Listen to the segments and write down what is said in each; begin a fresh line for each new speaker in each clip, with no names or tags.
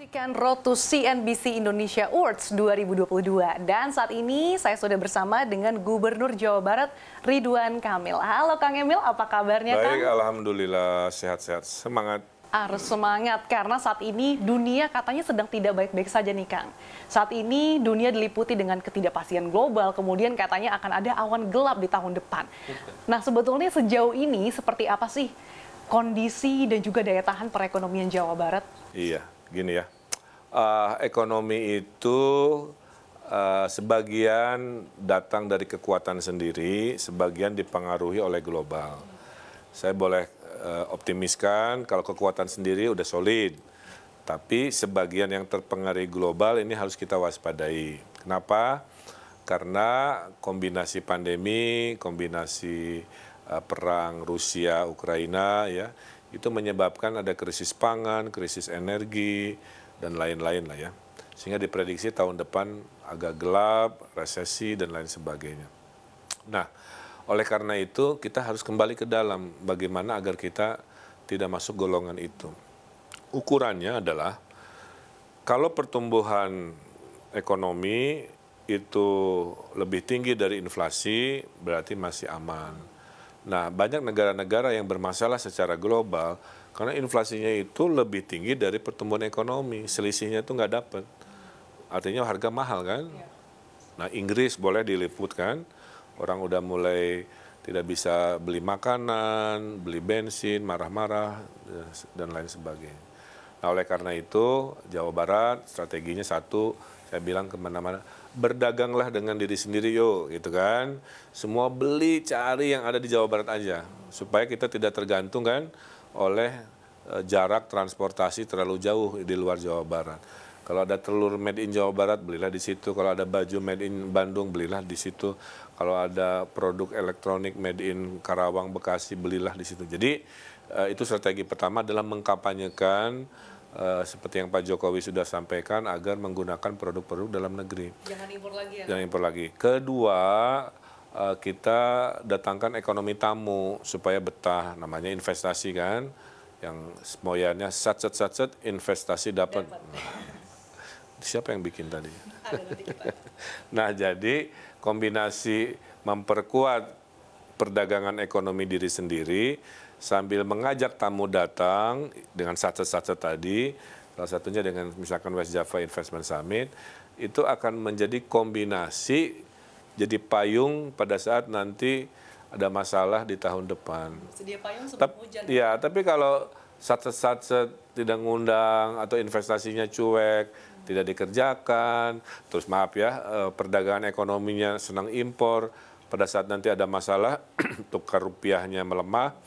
menyaksikan Road to CNBC Indonesia Awards 2022 dan saat ini saya sudah bersama dengan Gubernur Jawa Barat Ridwan Kamil. Halo Kang Emil, apa kabarnya Kang? Baik,
alhamdulillah sehat-sehat. Semangat
harus semangat karena saat ini dunia katanya sedang tidak baik-baik saja nih Kang. Saat ini dunia diliputi dengan ketidakpastian global, kemudian katanya akan ada awan gelap di tahun depan. Nah sebetulnya sejauh ini seperti apa sih kondisi dan juga daya tahan perekonomian Jawa Barat?
Iya, gini ya, uh, ekonomi itu uh, sebagian datang dari kekuatan sendiri, sebagian dipengaruhi oleh global. Saya boleh uh, optimiskan kalau kekuatan sendiri udah solid, tapi sebagian yang terpengaruh global ini harus kita waspadai. Kenapa? Karena kombinasi pandemi, kombinasi uh, perang Rusia Ukraina ya itu menyebabkan ada krisis pangan, krisis energi, dan lain-lain lah ya. Sehingga diprediksi tahun depan agak gelap, resesi, dan lain sebagainya. Nah, oleh karena itu kita harus kembali ke dalam bagaimana agar kita tidak masuk golongan itu. Ukurannya adalah kalau pertumbuhan ekonomi itu lebih tinggi dari inflasi berarti masih aman Nah, banyak negara-negara yang bermasalah secara global karena inflasinya itu lebih tinggi dari pertumbuhan ekonomi. Selisihnya itu nggak dapat. Artinya harga mahal kan? Iya. Nah, Inggris boleh diliput kan? Orang udah mulai tidak bisa beli makanan, beli bensin, marah-marah, dan lain sebagainya. Nah, oleh karena itu, Jawa Barat strateginya satu, saya bilang kemana-mana, berdaganglah dengan diri sendiri yo, gitu kan. Semua beli, cari yang ada di Jawa Barat aja, supaya kita tidak tergantung kan oleh e, jarak transportasi terlalu jauh di luar Jawa Barat. Kalau ada telur made in Jawa Barat, belilah di situ. Kalau ada baju made in Bandung, belilah di situ. Kalau ada produk elektronik made in Karawang, Bekasi, belilah di situ. Jadi Eh, itu strategi pertama adalah mengkampanyekan Uh, seperti yang Pak Jokowi sudah sampaikan agar menggunakan produk-produk dalam negeri. Jangan impor lagi ya. Jangan impor lagi. Kedua, uh, kita datangkan ekonomi tamu supaya betah namanya investasi kan yang semuanya sat sacet investasi dapat. siapa yang bikin tadi? nah, jadi kombinasi memperkuat perdagangan ekonomi diri sendiri sambil mengajak tamu datang dengan satu satset tadi, salah satunya dengan misalkan West Java Investment Summit, itu akan menjadi kombinasi jadi payung pada saat nanti ada masalah di tahun depan. Sedia payung sebelum Ta hujan. Ya, tapi kalau satu-satu tidak ngundang atau investasinya cuek, tidak dikerjakan, terus maaf ya eh, perdagangan ekonominya senang impor, pada saat nanti ada masalah tukar rupiahnya melemah,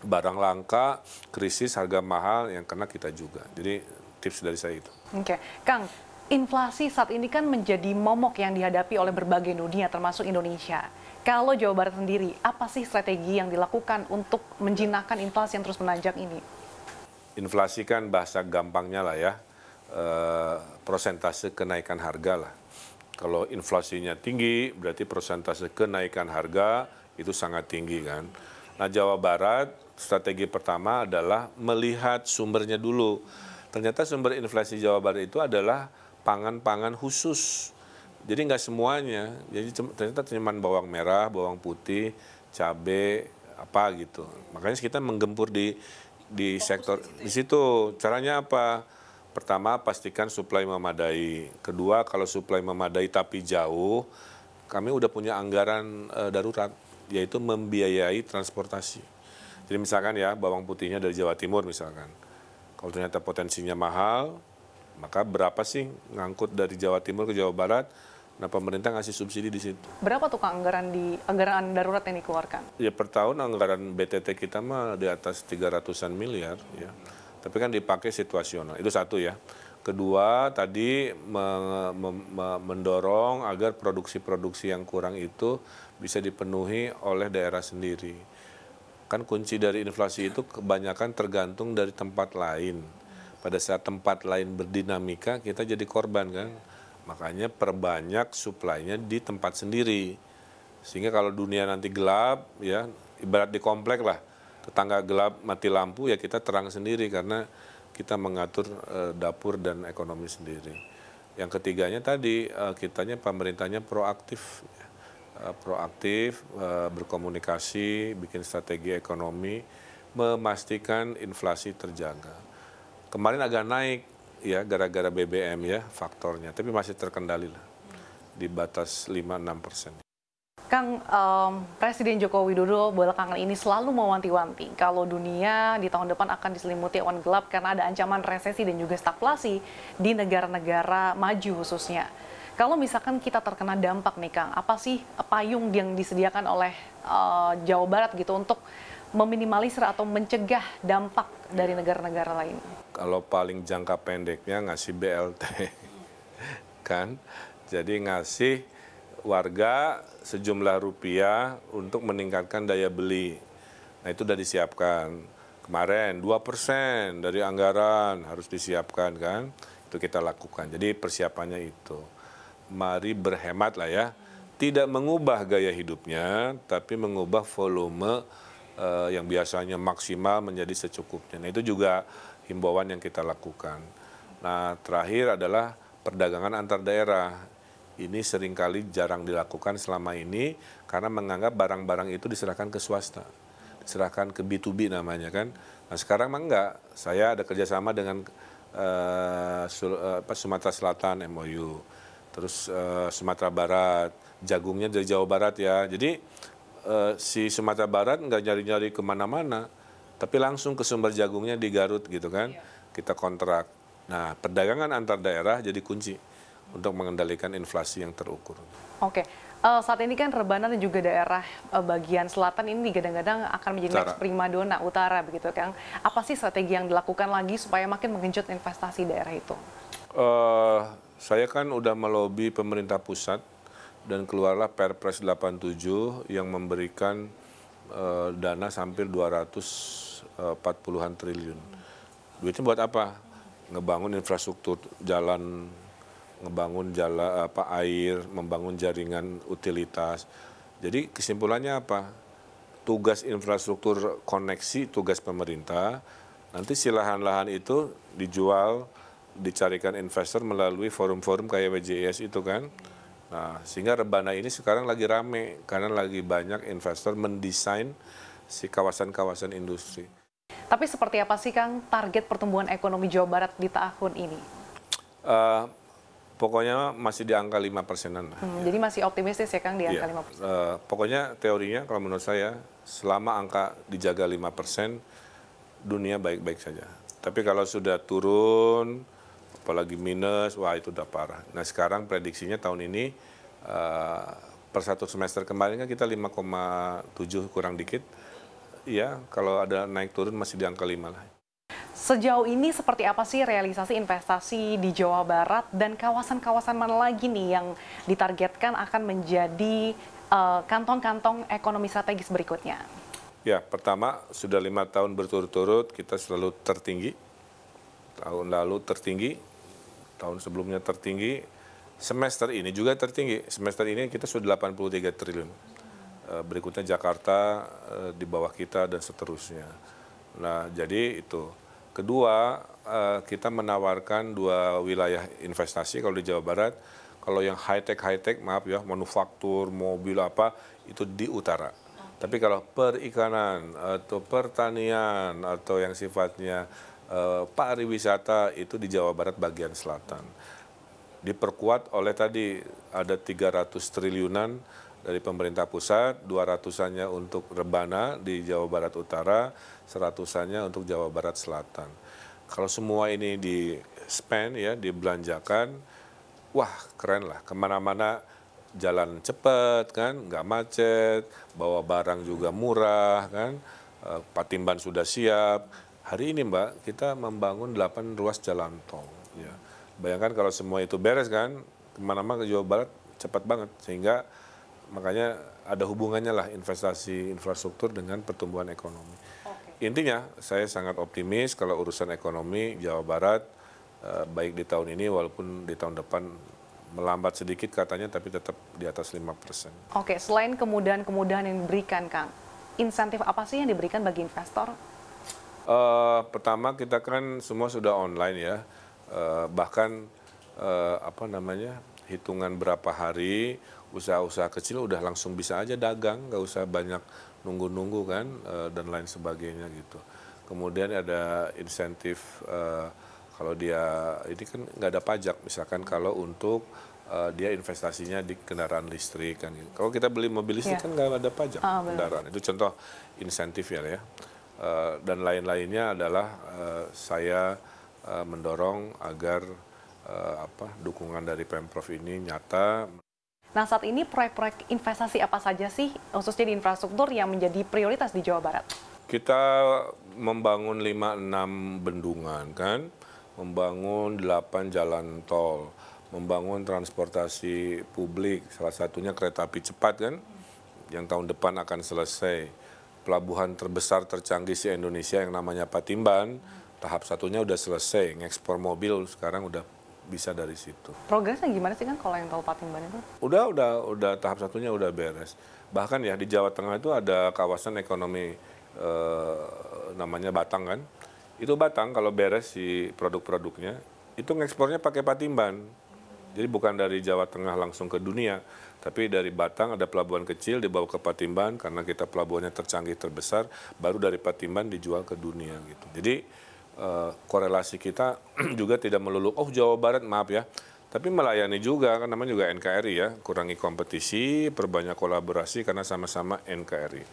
barang langka, krisis harga mahal yang kena kita juga. Jadi tips dari saya itu.
Oke, okay. Kang, inflasi saat ini kan menjadi momok yang dihadapi oleh berbagai dunia termasuk Indonesia. Kalau Jawa Barat sendiri, apa sih strategi yang dilakukan untuk menjinakkan inflasi yang terus menanjak ini?
Inflasi kan bahasa gampangnya lah ya, e, prosentase kenaikan harga lah. Kalau inflasinya tinggi, berarti persentase kenaikan harga itu sangat tinggi kan. Nah Jawa Barat strategi pertama adalah melihat sumbernya dulu. Ternyata sumber inflasi Jawa Barat itu adalah pangan-pangan khusus. Jadi nggak semuanya. Jadi ternyata cuma bawang merah, bawang putih, cabe apa gitu. Makanya kita menggempur di di sektor ya? di situ. Caranya apa? Pertama, pastikan suplai memadai. Kedua, kalau suplai memadai tapi jauh, kami udah punya anggaran e, darurat, yaitu membiayai transportasi. Jadi misalkan ya, bawang putihnya dari Jawa Timur misalkan. Kalau ternyata potensinya mahal, maka berapa sih ngangkut dari Jawa Timur ke Jawa Barat? Nah, pemerintah ngasih subsidi di situ.
Berapa tuh anggaran di anggaran darurat yang dikeluarkan?
Ya per tahun anggaran BTT kita mah di atas 300-an miliar ya. Tapi kan dipakai situasional. Itu satu ya. Kedua, tadi me, me, me, mendorong agar produksi-produksi yang kurang itu bisa dipenuhi oleh daerah sendiri. Kan kunci dari inflasi itu kebanyakan tergantung dari tempat lain. Pada saat tempat lain berdinamika, kita jadi korban kan. Makanya perbanyak suplainya di tempat sendiri. Sehingga kalau dunia nanti gelap, ya ibarat di komplek lah, tetangga gelap mati lampu ya kita terang sendiri karena kita mengatur uh, dapur dan ekonomi sendiri. Yang ketiganya tadi uh, kitanya pemerintahnya proaktif, uh, proaktif uh, berkomunikasi, bikin strategi ekonomi, memastikan inflasi terjaga. Kemarin agak naik ya gara-gara BBM ya faktornya, tapi masih terkendali lah di batas 5-6 persen.
Kang, um, Presiden Joko Widodo belakangan ini selalu mewanti-wanti kalau dunia di tahun depan akan diselimuti awan gelap karena ada ancaman resesi dan juga stagflasi di negara-negara maju khususnya. Kalau misalkan kita terkena dampak nih Kang, apa sih payung yang disediakan oleh uh, Jawa Barat gitu untuk meminimalisir atau mencegah dampak dari negara-negara lain?
Kalau paling jangka pendeknya ngasih BLT, kan? Jadi ngasih warga sejumlah rupiah untuk meningkatkan daya beli. Nah itu sudah disiapkan kemarin 2% dari anggaran harus disiapkan kan itu kita lakukan jadi persiapannya itu mari berhemat lah ya tidak mengubah gaya hidupnya tapi mengubah volume uh, yang biasanya maksimal menjadi secukupnya nah itu juga himbauan yang kita lakukan nah terakhir adalah perdagangan antar daerah ini seringkali jarang dilakukan selama ini karena menganggap barang-barang itu diserahkan ke swasta, diserahkan ke B2B namanya kan. Nah sekarang mah enggak, saya ada kerjasama dengan uh, Sumatera Selatan MOU, terus uh, Sumatera Barat, jagungnya dari Jawa Barat ya. Jadi uh, si Sumatera Barat nggak nyari-nyari kemana-mana, tapi langsung ke sumber jagungnya di Garut gitu kan, iya. kita kontrak. Nah perdagangan antar daerah jadi kunci untuk mengendalikan inflasi yang terukur.
Oke, uh, saat ini kan Rebana dan juga daerah uh, bagian selatan ini kadang-kadang akan menjadi next prima dona utara begitu Kang. Apa sih strategi yang dilakukan lagi supaya makin menggenjot investasi daerah itu?
Uh, saya kan udah melobi pemerintah pusat dan keluarlah Perpres 87 yang memberikan uh, dana hampir 240-an triliun. Duitnya buat apa? Ngebangun infrastruktur jalan ngebangun jala apa air, membangun jaringan utilitas. Jadi kesimpulannya apa? Tugas infrastruktur koneksi tugas pemerintah. Nanti si lahan-lahan itu dijual, dicarikan investor melalui forum-forum kayak WJS itu kan. Nah, sehingga Rebana ini sekarang lagi rame karena lagi banyak investor mendesain si kawasan-kawasan industri.
Tapi seperti apa sih Kang target pertumbuhan ekonomi Jawa Barat di tahun ini?
Uh, Pokoknya masih di angka 5 persenan.
Hmm, ya. Jadi masih optimistis ya Kang di angka ya. 5 persen?
Uh, pokoknya teorinya kalau menurut saya selama angka dijaga 5 persen dunia baik-baik saja. Tapi kalau sudah turun apalagi minus, wah itu udah parah. Nah sekarang prediksinya tahun ini uh, per satu semester kemarin kan kita 5,7 kurang dikit. Ya kalau ada naik turun masih di angka 5 lah.
Sejauh ini seperti apa sih realisasi investasi di Jawa Barat dan kawasan-kawasan mana lagi nih yang ditargetkan akan menjadi eh, kantong-kantong uh, ekonomi strategis berikutnya?
Ya, pertama sudah lima tahun berturut-turut kita selalu tertinggi. Tahun lalu tertinggi, tahun sebelumnya tertinggi, semester ini juga tertinggi. Semester ini kita sudah 83 triliun. Eh, berikutnya Jakarta eh, di bawah kita dan seterusnya. Nah, jadi itu. Kedua, eh, kita menawarkan dua wilayah investasi kalau di Jawa Barat. Kalau yang high tech high tech maaf ya, manufaktur, mobil apa itu di utara. Tapi kalau perikanan atau pertanian atau yang sifatnya eh, pariwisata itu di Jawa Barat bagian selatan. Diperkuat oleh tadi ada 300 triliunan dari pemerintah pusat, 200-annya untuk rebana di Jawa Barat Utara, seratusannya untuk Jawa Barat Selatan. Kalau semua ini di spend ya, dibelanjakan, wah keren lah, kemana-mana jalan cepat kan, nggak macet, bawa barang juga murah kan, eh, Patimban sudah siap. Hari ini Mbak, kita membangun 8 ruas jalan tol. Ya. Bayangkan kalau semua itu beres kan, kemana-mana ke Jawa Barat cepat banget. Sehingga makanya ada hubungannya lah investasi infrastruktur dengan pertumbuhan ekonomi intinya saya sangat optimis kalau urusan ekonomi Jawa Barat eh, baik di tahun ini walaupun di tahun depan melambat sedikit katanya tapi tetap di atas 5%.
Oke, selain kemudahan-kemudahan yang diberikan Kang, insentif apa sih yang diberikan bagi investor?
Uh, pertama kita kan semua sudah online ya, uh, bahkan uh, apa namanya hitungan berapa hari usaha-usaha kecil udah langsung bisa aja dagang, nggak usah banyak nunggu-nunggu kan uh, dan lain sebagainya gitu. Kemudian ada insentif uh, kalau dia ini kan nggak ada pajak misalkan kalau untuk uh, dia investasinya di kendaraan listrik kan. Gitu. Kalau kita beli mobil listrik yeah. kan nggak ada pajak oh, kendaraan. Itu contoh insentif ya ya. Uh, dan lain-lainnya adalah uh, saya uh, mendorong agar uh, apa dukungan dari Pemprov ini nyata
Nah saat ini proyek-proyek investasi apa saja sih khususnya di infrastruktur yang menjadi prioritas di Jawa Barat?
Kita membangun 5-6 bendungan kan, membangun 8 jalan tol, membangun transportasi publik, salah satunya kereta api cepat kan, yang tahun depan akan selesai. Pelabuhan terbesar tercanggih di Indonesia yang namanya Patimban, tahap satunya sudah selesai, ngekspor mobil sekarang udah bisa dari situ.
Progresnya gimana sih kan kalau yang tol Patimban itu?
Udah, udah, udah tahap satunya udah beres. Bahkan ya di Jawa Tengah itu ada kawasan ekonomi eh, namanya Batang kan. Itu Batang kalau beres si produk-produknya itu ngekspornya pakai Patimban. Jadi bukan dari Jawa Tengah langsung ke dunia, tapi dari Batang ada pelabuhan kecil dibawa ke Patimban karena kita pelabuhannya tercanggih terbesar, baru dari Patimban dijual ke dunia gitu. Jadi Eh, korelasi kita juga tidak melulu oh Jawa Barat maaf ya tapi melayani juga kan namanya juga NKRI ya kurangi kompetisi perbanyak kolaborasi karena sama-sama NKRI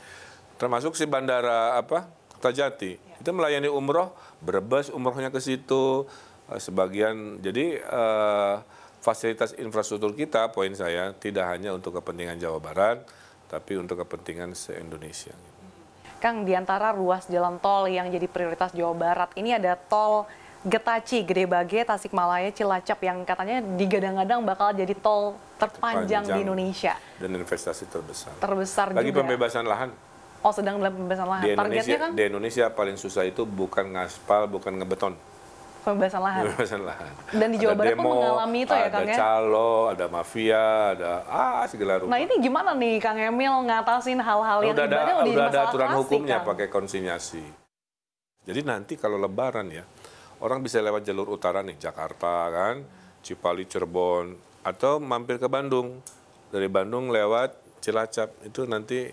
termasuk si bandara apa Tajati ya. itu melayani umroh berbes umrohnya ke situ eh, sebagian jadi uh, fasilitas infrastruktur kita poin saya tidak hanya untuk kepentingan Jawa Barat tapi untuk kepentingan se-Indonesia.
Kang, di antara ruas jalan tol yang jadi prioritas Jawa Barat, ini ada tol Getaci, Gede Bage, Tasikmalaya, Cilacap yang katanya digadang-gadang bakal jadi tol terpanjang, terpanjang di Indonesia.
Dan investasi terbesar.
Terbesar Lagi juga.
pembebasan lahan.
Oh, sedang dalam pembebasan lahan. Di Indonesia, Targetnya kan? Di
Indonesia paling susah itu bukan ngaspal, bukan ngebeton
Pembebasan lahan.
Pembebasan lahan.
Dan di Jawa ada Barat demo, pun mengalami itu ya Kang ya? Ada
calo, ada mafia, ada ah segala rupa. Nah
ini gimana nih Kang Emil ngatasin hal-hal ya yang udah ada, udah, ada aturan klasik, hukumnya kan?
pakai konsinyasi. Jadi nanti kalau lebaran ya, orang bisa lewat jalur utara nih, Jakarta kan, Cipali, Cirebon, atau mampir ke Bandung. Dari Bandung lewat Cilacap, itu nanti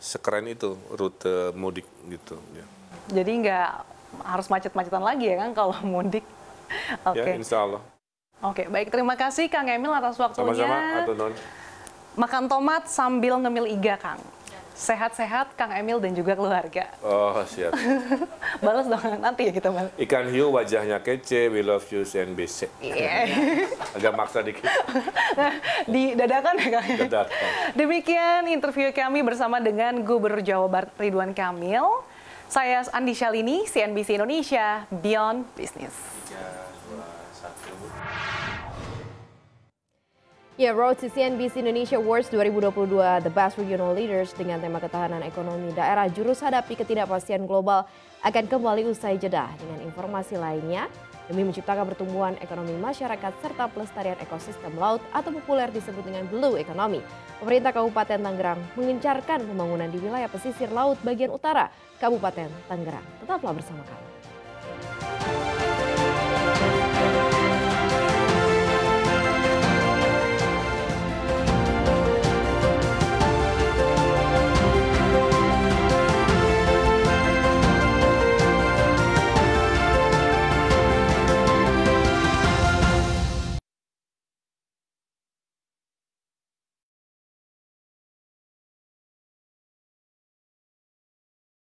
sekeren itu rute mudik gitu. Ya.
Jadi nggak harus macet-macetan lagi ya kan kalau mudik. Ya,
Oke. Okay. Ya, insya Allah.
Oke, okay, baik. Terima kasih Kang Emil atas waktunya. Sama-sama, Makan tomat sambil ngemil iga, Kang. Sehat-sehat Kang Emil dan juga keluarga.
Oh, siap.
Balas dong nanti ya kita balas.
Ikan hiu wajahnya kece, we love you CNBC. Iya. Yeah. Agak maksa dikit. Nah, di dadakan ya Kang? Ya? Dadakan.
Demikian interview kami bersama dengan Gubernur Jawa Barat Ridwan Kamil. Saya Andi Shalini, CNBC Indonesia, Beyond Business. 3, Ya, Road to CNBC Indonesia Awards 2022 The Best Regional Leaders dengan tema ketahanan ekonomi daerah jurus hadapi ketidakpastian global akan kembali usai jeda dengan informasi lainnya demi menciptakan pertumbuhan ekonomi masyarakat serta pelestarian ekosistem laut atau populer disebut dengan blue economy. Pemerintah Kabupaten Tangerang mengincarkan pembangunan di wilayah pesisir laut bagian utara Kabupaten Tangerang. Tetaplah bersama kami.